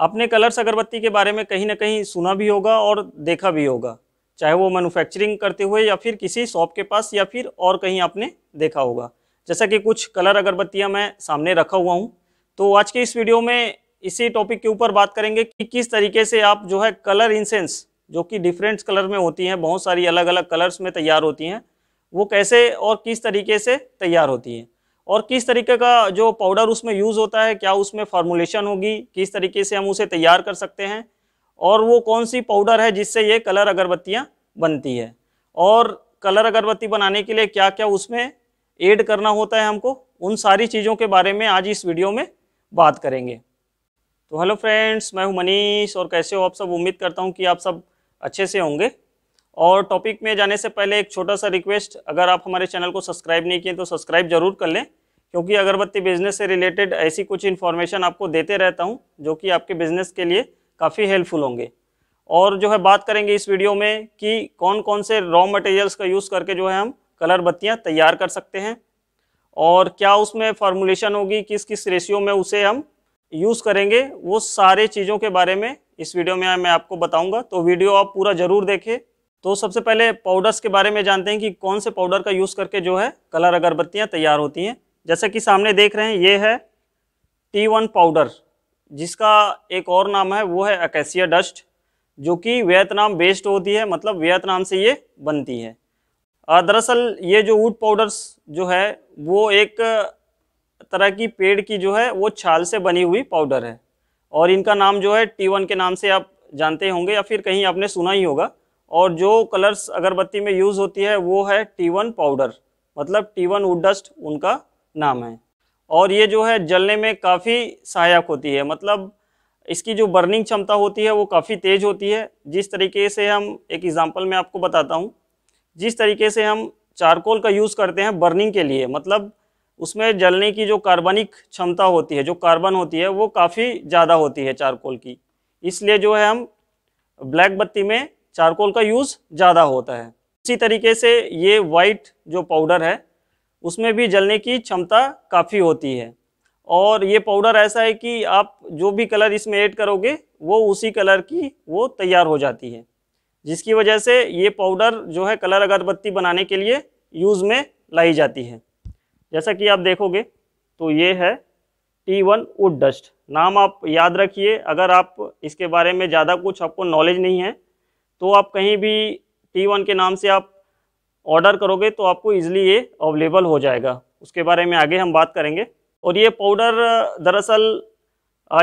आपने कलर्स अगरबत्ती के बारे में कहीं ना कहीं सुना भी होगा और देखा भी होगा चाहे वो मैनुफैक्चरिंग करते हुए या फिर किसी शॉप के पास या फिर और कहीं आपने देखा होगा जैसा कि कुछ कलर अगरबत्तियाँ मैं सामने रखा हुआ हूँ तो आज के इस वीडियो में इसी टॉपिक के ऊपर बात करेंगे कि किस तरीके से आप जो है कलर इंसेंस जो कि डिफरेंट कलर में होती हैं बहुत सारी अलग अलग कलर्स में तैयार होती हैं वो कैसे और किस तरीके से तैयार होती हैं और किस तरीके का जो पाउडर उसमें यूज़ होता है क्या उसमें फार्मूलेशन होगी किस तरीके से हम उसे तैयार कर सकते हैं और वो कौन सी पाउडर है जिससे ये कलर अगरबत्तियाँ बनती है और कलर अगरबत्ती बनाने के लिए क्या क्या उसमें ऐड करना होता है हमको उन सारी चीज़ों के बारे में आज इस वीडियो में बात करेंगे तो हेलो फ्रेंड्स मैं हूं मनीष और कैसे हो आप सब उम्मीद करता हूं कि आप सब अच्छे से होंगे और टॉपिक में जाने से पहले एक छोटा सा रिक्वेस्ट अगर आप हमारे चैनल को सब्सक्राइब नहीं किए तो सब्सक्राइब जरूर कर लें क्योंकि अगरबत्ती बिजनेस से रिलेटेड ऐसी कुछ इन्फॉर्मेशन आपको देते रहता हूँ जो कि आपके बिजनेस के लिए काफ़ी हेल्पफुल होंगे और जो है बात करेंगे इस वीडियो में कि कौन कौन से रॉ मटेरियल्स का यूज़ करके जो है हम कलर बत्तियाँ तैयार कर सकते हैं और क्या उसमें फार्मूलेशन होगी किस किस रेशियो में उसे हम यूज़ करेंगे वो सारे चीज़ों के बारे में इस वीडियो में मैं आपको बताऊंगा तो वीडियो आप पूरा ज़रूर देखें तो सबसे पहले पाउडर्स के बारे में जानते हैं कि कौन से पाउडर का यूज़ करके जो है कलर अगरबत्तियाँ तैयार होती हैं जैसा कि सामने देख रहे हैं ये है टी वन पाउडर जिसका एक और नाम है वो है अकेसिया डस्ट जो कि वियतनाम बेस्ड होती है मतलब वियतनाम से ये बनती है दरअसल ये जो वुड पाउडर्स जो है वो एक तरह की पेड़ की जो है वो छाल से बनी हुई पाउडर है और इनका नाम जो है टी वन के नाम से आप जानते होंगे या फिर कहीं आपने सुना ही होगा और जो कलर्स अगरबत्ती में यूज़ होती है वो है टी वन पाउडर मतलब टी वन वुड डस्ट उनका नाम है और ये जो है जलने में काफ़ी सहायक होती है मतलब इसकी जो बर्निंग क्षमता होती है वो काफ़ी तेज़ होती है जिस तरीके से हम एक एग्ज़ाम्पल मैं आपको बताता हूँ जिस तरीके से हम चारकोल का यूज़ करते हैं बर्निंग के लिए मतलब उसमें जलने की जो कार्बनिक क्षमता होती है जो कार्बन होती है वो काफ़ी ज़्यादा होती है चारकोल की इसलिए जो है हम ब्लैक बत्ती में चारकोल का यूज़ ज़्यादा होता है इसी तरीके से ये वाइट जो पाउडर है उसमें भी जलने की क्षमता काफ़ी होती है और ये पाउडर ऐसा है कि आप जो भी कलर इसमें ऐड करोगे वो उसी कलर की वो तैयार हो जाती है जिसकी वजह से ये पाउडर जो है कलर अगरबत्ती बनाने के लिए यूज़ में लाई जाती है जैसा कि आप देखोगे तो ये है टी वन वुड डस्ट नाम आप याद रखिए अगर आप इसके बारे में ज़्यादा कुछ आपको नॉलेज नहीं है तो आप कहीं भी टी वन के नाम से आप ऑर्डर करोगे तो आपको ईजिली ये अवेलेबल हो जाएगा उसके बारे में आगे हम बात करेंगे और ये पाउडर दरअसल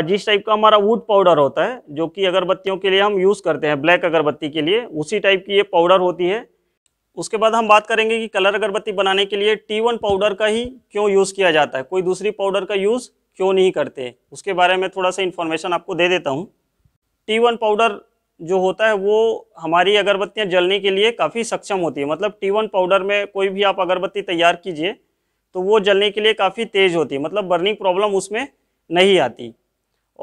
जिस टाइप का हमारा वुड पाउडर होता है जो कि अगरबत्तियों के लिए हम यूज़ करते हैं ब्लैक अगरबत्ती के लिए उसी टाइप की ये पाउडर होती है उसके बाद हम बात करेंगे कि कलर अगरबत्ती बनाने के लिए टी वन पाउडर का ही क्यों यूज़ किया जाता है कोई दूसरी पाउडर का यूज़ क्यों नहीं करते उसके बारे में थोड़ा सा इन्फॉर्मेशन आपको दे देता हूँ टी वन पाउडर जो होता है वो हमारी अगरबत्तियाँ जलने के लिए काफ़ी सक्षम होती है मतलब टी वन पाउडर में कोई भी आप अगरबत्ती तैयार कीजिए तो वो जलने के लिए काफ़ी तेज़ होती है मतलब बर्निंग प्रॉब्लम उसमें नहीं आती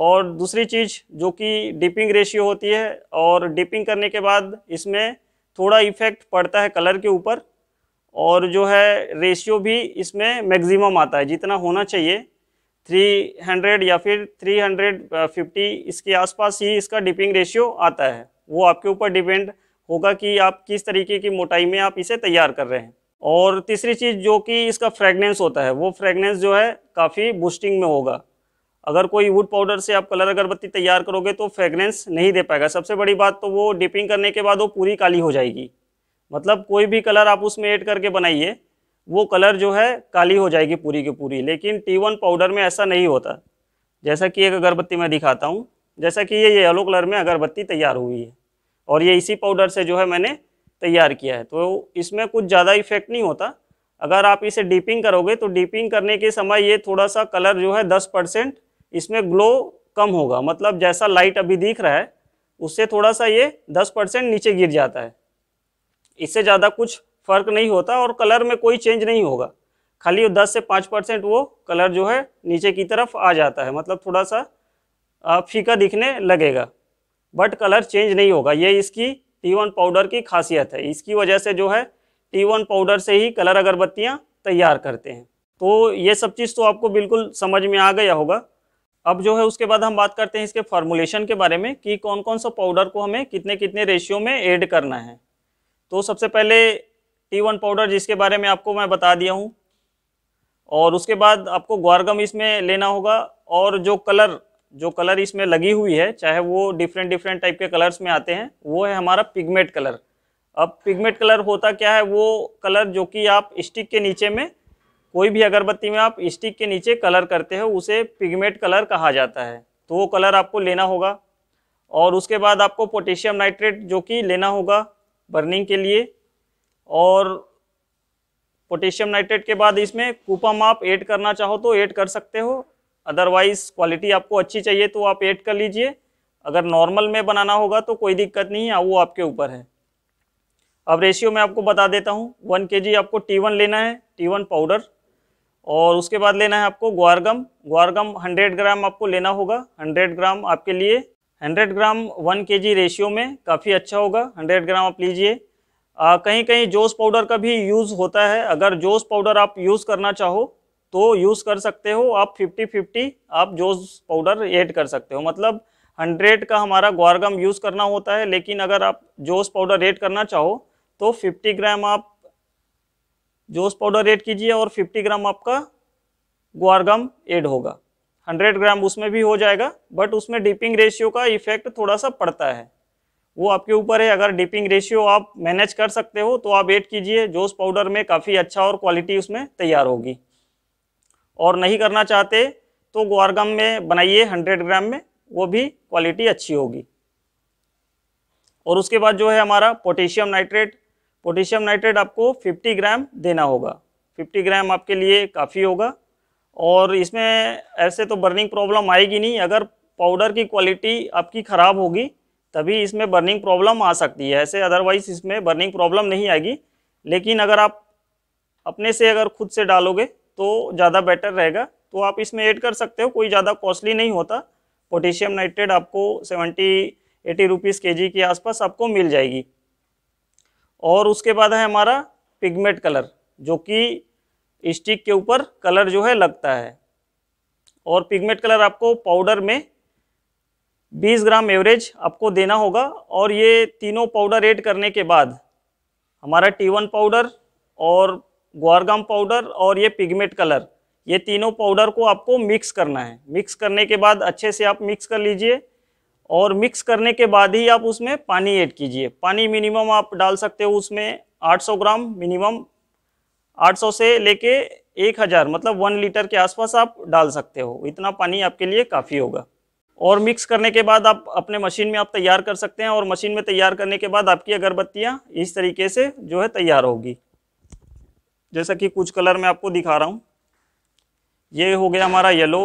और दूसरी चीज़ जो कि डिपिंग रेशियो होती है और डिपिंग करने के बाद इसमें थोड़ा इफेक्ट पड़ता है कलर के ऊपर और जो है रेशियो भी इसमें मैक्सिमम आता है जितना होना चाहिए 300 या फिर 350 इसके आसपास ही इसका डिपिंग रेशियो आता है वो आपके ऊपर डिपेंड होगा कि आप किस तरीके की मोटाई में आप इसे तैयार कर रहे हैं और तीसरी चीज़ जो कि इसका फ्रेगनेंस होता है वो फ्रेगनेंस जो है काफ़ी बूस्टिंग में होगा अगर कोई वुड पाउडर से आप कलर अगरबत्ती तैयार करोगे तो फ्रेगनेंस नहीं दे पाएगा सबसे बड़ी बात तो वो डिपिंग करने के बाद वो पूरी काली हो जाएगी मतलब कोई भी कलर आप उसमें ऐड करके बनाइए वो कलर जो है काली हो जाएगी पूरी की पूरी लेकिन टी वन पाउडर में ऐसा नहीं होता जैसा कि एक अगरबत्ती मैं दिखाता हूँ जैसा कि ये येलो कलर में अगरबत्ती तैयार हुई है और ये इसी पाउडर से जो है मैंने तैयार किया है तो इसमें कुछ ज़्यादा इफेक्ट नहीं होता अगर आप इसे डीपिंग करोगे तो डीपिंग करने के समय ये थोड़ा सा कलर जो है दस परसेंट इसमें ग्लो कम होगा मतलब जैसा लाइट अभी दिख रहा है उससे थोड़ा सा ये दस परसेंट नीचे गिर जाता है इससे ज़्यादा कुछ फर्क नहीं होता और कलर में कोई चेंज नहीं होगा खाली दस से पाँच परसेंट वो कलर जो है नीचे की तरफ आ जाता है मतलब थोड़ा सा फीका दिखने लगेगा बट कलर चेंज नहीं होगा ये इसकी टी वन पाउडर की खासियत है इसकी वजह से जो है टी वन पाउडर से ही कलर अगरबत्तियाँ तैयार करते हैं तो ये सब चीज़ तो आपको बिल्कुल समझ में आ गया होगा अब जो है उसके बाद हम बात करते हैं इसके फार्मूलेशन के बारे में कि कौन कौन सा पाउडर को हमें कितने कितने रेशियो में ऐड करना है तो सबसे पहले टी वन पाउडर जिसके बारे में आपको मैं बता दिया हूँ और उसके बाद आपको ग्वारगम इसमें लेना होगा और जो कलर जो कलर इसमें लगी हुई है चाहे वो डिफरेंट डिफरेंट टाइप के कलर्स में आते हैं वो है हमारा पिगमेंट कलर अब पिगमेंट कलर होता क्या है वो कलर जो कि आप स्टिक के नीचे में कोई भी अगरबत्ती में आप स्टिक के नीचे कलर करते हो उसे पिगमेंट कलर कहा जाता है तो वो कलर आपको लेना होगा और उसके बाद आपको पोटेशियम नाइट्रेट जो कि लेना होगा बर्निंग के लिए और पोटेशियम नाइट्रेट के बाद इसमें कूपम आप ऐड करना चाहो तो ऐड कर सकते हो अदरवाइज क्वालिटी आपको अच्छी चाहिए तो आप ऐड कर लीजिए अगर नॉर्मल में बनाना होगा तो कोई दिक्कत नहीं है वो आपके ऊपर है अब रेशियो मैं आपको बता देता हूँ वन के आपको टी वन लेना है टी वन पाउडर और उसके बाद लेना है आपको ग्वारगम ग्वारगम हंड्रेड ग्राम आपको लेना होगा हंड्रेड ग्राम आपके लिए हंड्रेड ग्राम वन के रेशियो में काफ़ी अच्छा होगा हंड्रेड ग्राम आप लीजिए कहीं कहीं जोश पाउडर का भी यूज़ होता है अगर जोश पाउडर आप यूज़ करना चाहो तो यूज़ कर सकते हो आप 50-50 आप जोश पाउडर ऐड कर सकते हो मतलब 100 का हमारा ग्वारगम यूज़ करना होता है लेकिन अगर आप जोश पाउडर ऐड करना चाहो तो 50 ग्राम आप जोश पाउडर ऐड कीजिए और 50 ग्राम आपका ग्वारगम ऐड होगा 100 ग्राम उसमें भी हो जाएगा बट उसमें डिपिंग रेशियो का इफेक्ट थोड़ा सा पड़ता है वो आपके ऊपर है अगर डिपिंग रेशियो आप मैनेज कर सकते हो तो आप ऐड कीजिए जोश पाउडर में काफ़ी अच्छा और क्वालिटी उसमें तैयार होगी और नहीं करना चाहते तो ग्वारगम में बनाइए हंड्रेड ग्राम में वो भी क्वालिटी अच्छी होगी और उसके बाद जो है हमारा पोटेशियम नाइट्रेट पोटेशियम नाइट्रेट आपको 50 ग्राम देना होगा 50 ग्राम आपके लिए काफ़ी होगा और इसमें ऐसे तो बर्निंग प्रॉब्लम आएगी नहीं अगर पाउडर की क्वालिटी आपकी ख़राब होगी तभी इसमें बर्निंग प्रॉब्लम आ सकती है ऐसे अदरवाइज इसमें बर्निंग प्रॉब्लम नहीं आएगी लेकिन अगर आप अपने से अगर खुद से डालोगे तो ज़्यादा बेटर रहेगा तो आप इसमें ऐड कर सकते हो कोई ज़्यादा कॉस्टली नहीं होता पोटेशियम नाइट्रेट आपको seventy eighty rupees K G के आसपास आपको मिल जाएगी और उसके बाद है हमारा पिगमेंट कलर जो कि स्टिक के ऊपर कलर जो है लगता है और पिगमेंट कलर आपको पाउडर में 20 ग्राम एवरेज आपको देना होगा और ये तीनों पाउडर ऐड करने के बाद हमारा टी वन पाउडर और ग्वारगाम पाउडर और ये पिगमेंट कलर ये तीनों पाउडर को आपको मिक्स करना है मिक्स करने के बाद अच्छे से आप मिक्स कर लीजिए और मिक्स करने के बाद ही आप उसमें पानी ऐड कीजिए पानी मिनिमम आप डाल सकते हो उसमें 800 ग्राम मिनिमम 800 से लेके 1000 मतलब वन लीटर के आसपास आप डाल सकते हो इतना पानी आपके लिए काफ़ी होगा और मिक्स करने के बाद आप अपने मशीन में आप तैयार कर सकते हैं और मशीन में तैयार करने के बाद आपकी अगरबत्तियाँ इस तरीके से जो है तैयार होगी जैसा कि कुछ कलर मैं आपको दिखा रहा हूँ ये हो गया हमारा येलो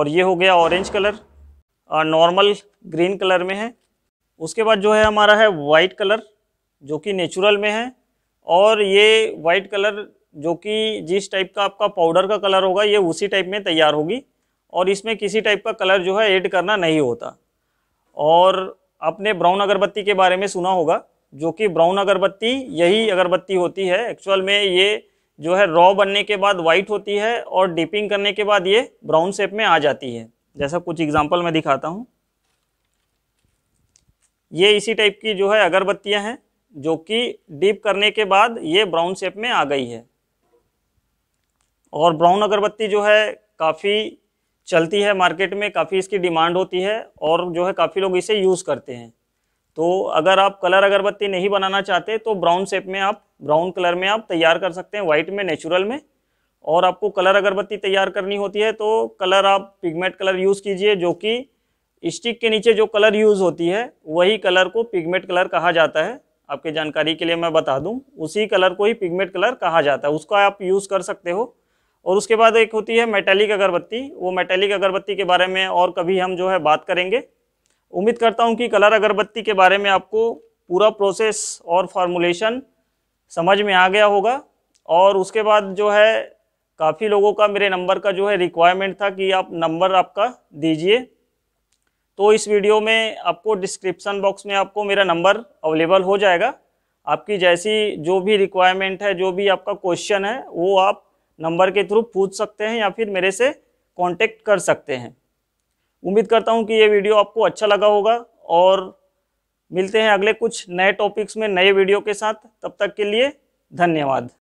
और ये हो गया orange colour normal green colour में है उसके बाद जो है हमारा है वाइट कलर जो कि नेचुरल में है और ये वाइट कलर जो कि जिस टाइप का आपका पाउडर का कलर होगा ये उसी टाइप में तैयार होगी और इसमें किसी टाइप का कलर जो है ऐड करना नहीं होता और आपने ब्राउन अगरबत्ती के बारे में सुना होगा जो कि ब्राउन अगरबत्ती यही अगरबत्ती होती है एक्चुअल में ये जो है रॉ बनने के बाद वाइट होती है और डिपिंग करने के बाद ये ब्राउन शेप में आ जाती है जैसा कुछ एग्जाम्पल मैं दिखाता हूँ ये इसी टाइप की जो है अगरबत्तियाँ हैं जो कि डीप करने के बाद ये ब्राउन शेप में आ गई है और ब्राउन अगरबत्ती जो है काफ़ी चलती है मार्केट में काफ़ी इसकी डिमांड होती है और जो है काफ़ी लोग इसे यूज़ करते हैं तो अगर आप कलर अगरबत्ती नहीं बनाना चाहते तो ब्राउन शेप में आप ब्राउन कलर में आप तैयार कर सकते हैं वाइट में नेचुरल में और आपको कलर अगरबत्ती तैयार करनी होती है तो कलर आप पिगमेंट कलर यूज़ कीजिए जो कि स्टिक के नीचे जो कलर यूज़ होती है वही कलर को पिगमेंट कलर कहा जाता है आपके जानकारी के लिए मैं बता दूं उसी कलर को ही पिगमेंट कलर कहा जाता है उसका आप यूज़ कर सकते हो और उसके बाद एक होती है मेटेलिक अगरबत्ती वो मेटेलिक अगरबत्ती के बारे में और कभी हम जो है बात करेंगे उम्मीद करता हूँ कि कलर अगरबत्ती के बारे में आपको पूरा प्रोसेस और फार्मूलेशन समझ में आ गया होगा और उसके बाद जो है काफ़ी लोगों का मेरे नंबर का जो है रिक्वायरमेंट था कि आप नंबर आपका दीजिए तो इस वीडियो में आपको डिस्क्रिप्सन बॉक्स में आपको मेरा नंबर अवेलेबल हो जाएगा आपकी जैसी जो भी रिक्वायरमेंट है जो भी आपका क्वेश्चन है वो आप नंबर के थ्रू पूछ सकते हैं या फिर मेरे से कांटेक्ट कर सकते हैं उम्मीद करता हूं कि ये वीडियो आपको अच्छा लगा होगा और मिलते हैं अगले कुछ नए टॉपिक्स में नए वीडियो के साथ तब तक के लिए धन्यवाद